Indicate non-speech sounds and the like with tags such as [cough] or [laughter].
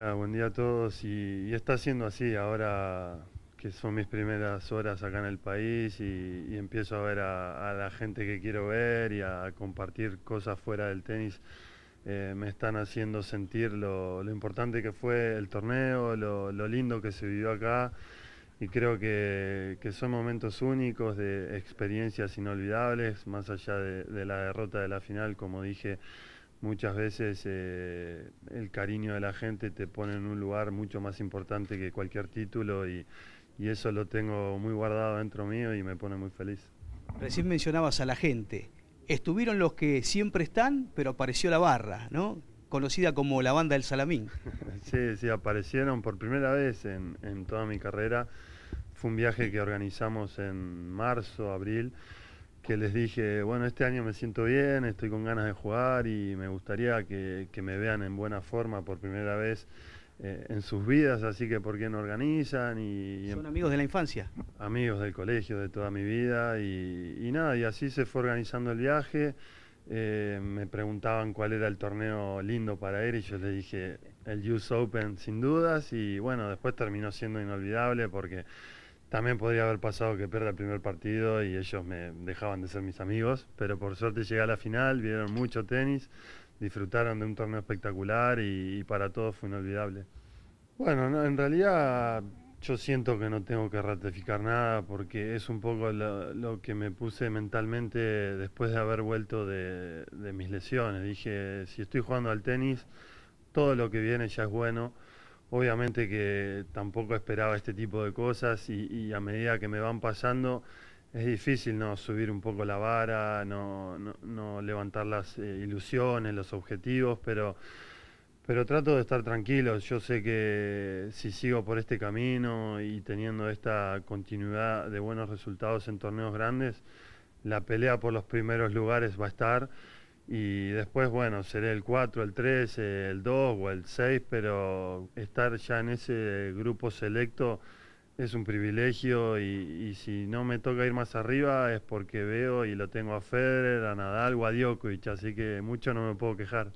Ah, buen día a todos y, está siendo así ahora que son mis primeras horas acá en el país y, empiezo a ver a, la gente que quiero ver y a compartir cosas fuera del tenis. Eh, me están haciendo sentir lo, importante que fue el torneo, lo, lindo que se vivió acá y creo que, son momentos únicos de experiencias inolvidables, más allá de la derrota de la final, como dije muchas veces eh, el cariño de la gente te pone en un lugar mucho más importante que cualquier título y, y, eso lo tengo muy guardado dentro mío y me pone muy feliz. Recién mencionabas a la gente. Estuvieron los que siempre están, pero apareció la barra, ¿no? Conocida como la banda del Salamín. [laughs] sí, sí, aparecieron por primera vez en, en toda mi carrera. Fue un viaje que organizamos en marzo, abril que les dije, bueno, este año me siento bien, estoy con ganas de jugar y me gustaría que, me vean en buena forma por primera vez eh, en sus vidas, así que por qué no organizan. Y, em Son amigos de la infancia. Amigos del colegio, de toda mi vida y, nada, y así se fue organizando el viaje. Eh, me preguntaban cuál era el torneo lindo para él y yo les dije el US Open sin dudas y bueno, después terminó siendo inolvidable porque también podría haber pasado que pierda el primer partido y ellos me dejaban de ser mis amigos, pero por suerte llegué a la final, vieron mucho tenis, disfrutaron de un torneo espectacular y, para todos fue inolvidable. Bueno, en realidad yo siento que no tengo que ratificar nada porque es un poco lo, que me puse mentalmente después de haber vuelto de, de mis lesiones. Dije, si estoy jugando al tenis, todo lo que viene ya es bueno Obviamente que tampoco esperaba este tipo de cosas y, a medida que me van pasando es difícil no subir un poco la vara, no, levantar las eh, ilusiones, los objetivos, pero, pero trato de estar tranquilo. Yo sé que si sigo por este camino y teniendo esta continuidad de buenos resultados en torneos grandes, la pelea por los primeros lugares va a estar y después, bueno, seré el 4, el 3, el 2 o el 6, pero estar ya en ese grupo selecto es un privilegio y, y, si no me toca ir más arriba es porque veo y lo tengo a Federer, a Nadal o a Djokovic, así que mucho no me puedo quejar.